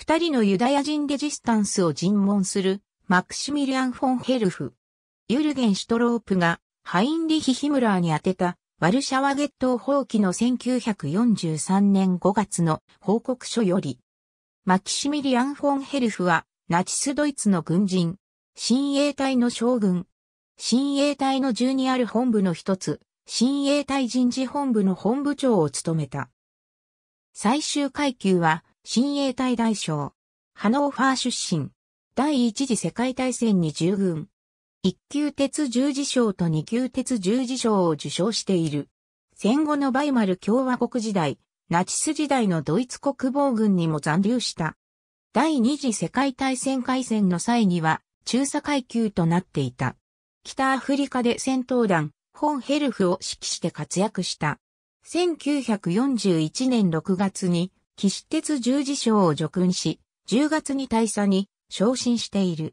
二人のユダヤ人レジスタンスを尋問するマクシミリアン・フォン・ヘルフ。ユルゲン・シュトロープがハインリヒ・ヒムラーに宛てたワルシャワゲット放棄の1943年5月の報告書より、マキシミリアン・フォン・ヘルフはナチスドイツの軍人、親衛隊の将軍、親衛隊の十にある本部の一つ、親衛隊人事本部の本部長を務めた。最終階級は親衛隊大将。ハノーファー出身。第一次世界大戦に従軍。一級鉄十字章と二級鉄十字章を受賞している。戦後のバイマル共和国時代、ナチス時代のドイツ国防軍にも残留した。第二次世界大戦開戦の際には中佐階級となっていた。北アフリカで戦闘団、ホンヘルフを指揮して活躍した。1941年6月に岸鉄十字章を叙勲し、10月に大佐に昇進している。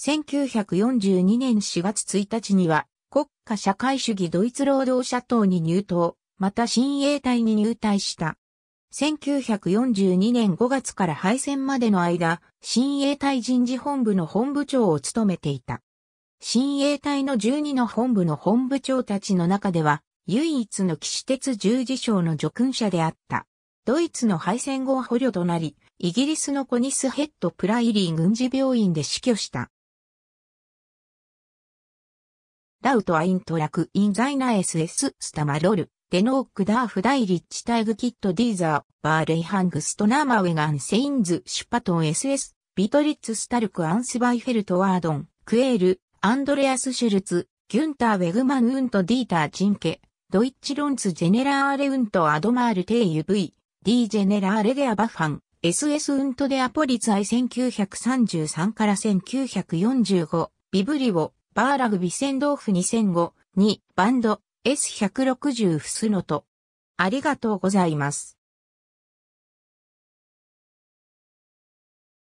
1942年4月1日には、国家社会主義ドイツ労働者党に入党、また新衛隊に入隊した。1942年5月から敗戦までの間、新衛隊人事本部の本部長を務めていた。新衛隊の12の本部の本部長たちの中では、唯一の騎士鉄十字章の叙勲者であった。ドイツの敗戦後は捕虜となり、イギリスのコニスヘッドプライリー軍事病院で死去した。ラウト・アイントラク・イン・ザイナ・エス・エス・スタマロル、デノーク・ダーフ・ダイリッチ・タイグ・キット・ディーザー、バーレイ・ハング・ストナーマウェガン・セインズ・シュパトン・エス・エス、ビトリッツ・スタルク・アンス・バイフェルト・ワードン、クエール、アンドレアス・シュルツ、ギュンター・ウェグマン・ウント・ディーター・ジンケ、ドイッチ・ロンツ・ジェネラーレ・ウント・アドマール・テイ・ユ・ブイ、D. ジェネラーレデアバファン、SS ウントデアポリツアイ1933から1945、ビブリオ、バーラグビセンドーフ2005、2、バンド、S160 フスノト。ありがとうございます。